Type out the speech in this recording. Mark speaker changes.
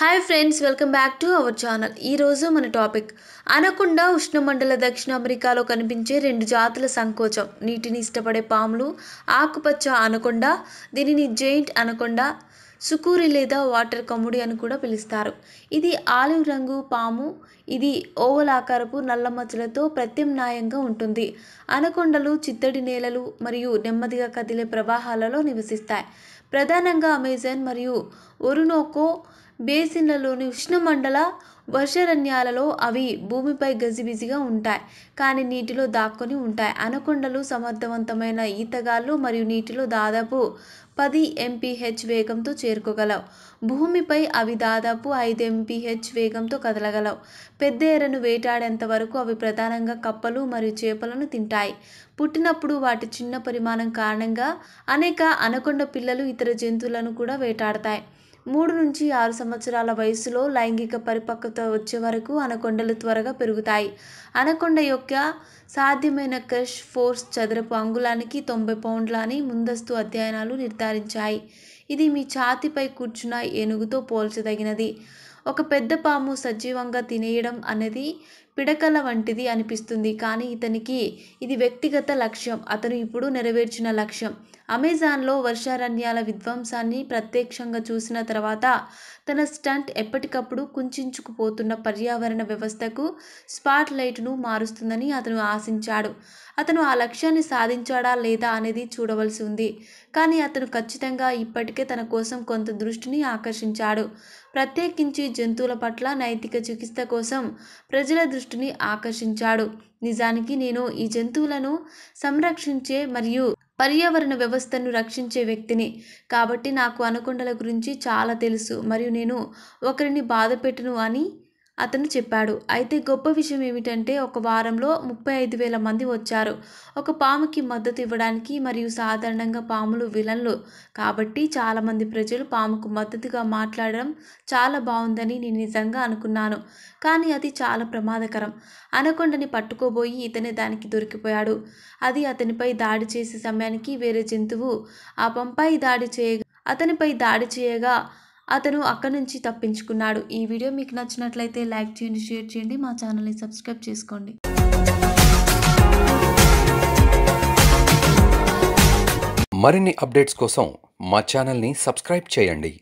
Speaker 1: hi friends welcome back to our channel ఈరోజు మన topic అనకుండా ఉష్ణమండల దక్షిణ అమెరికాలో కనిపించే రెండు జాతుల సంకోచం నీటిని ఇష్టపడే పాములు ఆకుపచ్చ అనకొండ దీనిని జెయింట్ అనకొండ సుకూరి లేదా వాటర్ కముడి అని కూడా పిలుస్తారు ఇది ఆలివ్ రంగు పాము ఇది ఓవల్ ఆకారపు నల్ల మచ్చలతో ప్రత్యామ్నాయంగా ఉంటుంది అనకొండలు చిత్తడి నేలలు మరియు నెమ్మదిగా కదిలే ప్రవాహాలలో నివసిస్తాయి ప్రధానంగా అమెజాన్ మరియు ఒరునోకో బేసిన్లలోని ఉష్ణమండల వర్షరణ్యాలలో అవి భూమిపై గజిబిజిగా ఉంటాయి కానీ నీటిలో దాక్కుని ఉంటాయి అనకొండలు సమర్థవంతమైన ఈతగాళ్ళు మరియు నీటిలో దాదాపు పది ఎంపీహెచ్ వేగంతో చేరుకోగలవు భూమిపై అవి దాదాపు ఐదు ఎంపీహెచ్ వేగంతో కదలగలవు పెద్ద ఎరను వేటాడేంత వరకు అవి ప్రధానంగా కప్పలు మరియు చేపలను తింటాయి పుట్టినప్పుడు వాటి చిన్న పరిమాణం కారణంగా అనేక అనకొండ పిల్లలు ఇతర జంతువులను కూడా వేటాడతాయి మూడు నుంచి ఆరు సంవత్సరాల వయసులో లైంగిక పరిపక్వత వచ్చే వరకు అనకొండలు త్వరగా పెరుగుతాయి అనకొండ యొక్క సాధ్యమైన క్రష్ ఫోర్స్ చదరపు అంగుళానికి తొంభై పౌండ్ల అని ముందస్తు అధ్యయనాలు నిర్ధారించాయి ఇది మీ ఛాతిపై కూర్చున్న ఏనుగుతో పోల్చదగినది ఒక పెద్ద పాము సజీవంగా తినేయడం అనేది పిడకల వంటిది అనిపిస్తుంది కానీ ఇతనికి ఇది వ్యక్తిగత లక్ష్యం అతను ఇప్పుడు నెరవేర్చిన లక్ష్యం అమెజాన్లో వర్షారణ్యాల విధ్వంసాన్ని ప్రత్యక్షంగా చూసిన తర్వాత తన స్టంట్ ఎప్పటికప్పుడు కుంచుకుపోతున్న పర్యావరణ వ్యవస్థకు స్పాట్ లైట్ను మారుస్తుందని అతను ఆశించాడు అతను ఆ లక్ష్యాన్ని సాధించాడా లేదా అనేది చూడవలసి ఉంది కానీ అతను ఖచ్చితంగా ఇప్పటికే తన కోసం కొంత దృష్టిని ఆకర్షించాడు ప్రత్యేకించి జంతువుల పట్ల నైతిక చికిత్స కోసం ప్రజల దృష్టి దృష్టిని ఆకర్షించాడు నిజానికి నేను ఈ జంతువులను సంరక్షించే మరియు పర్యావరణ వ్యవస్థను రక్షించే వ్యక్తిని కాబట్టి నాకు అనుకొండల గురించి చాలా తెలుసు మరియు నేను ఒకరిని బాధ అని అతను చెప్పాడు అయితే గొప్ప విషయం ఏమిటంటే ఒక వారంలో ముప్పై ఐదు వేల మంది వచ్చారు ఒక పాముకి మద్దతు ఇవ్వడానికి మరియు సాధారణంగా పాములు విలన్లు కాబట్టి చాలామంది ప్రజలు పాముకు మద్దతుగా మాట్లాడడం చాలా బాగుందని నేను నిజంగా అనుకున్నాను కానీ అది చాలా ప్రమాదకరం అనకొండని పట్టుకోబోయి ఇతనే దానికి దొరికిపోయాడు అది అతనిపై దాడి చేసే సమయానికి వేరే జంతువు ఆ పంపై దాడి చేయగా అతనిపై దాడి చేయగా అతను అక్కడి నుంచి తప్పించుకున్నాడు ఈ వీడియో మీకు నచ్చినట్లయితే లైక్ చేయండి షేర్ చేయండి మా ఛానల్ని సబ్స్క్రైబ్ చేసుకోండి మరిన్ని అప్డేట్స్ కోసం మా ఛానల్ని సబ్స్క్రైబ్ చేయండి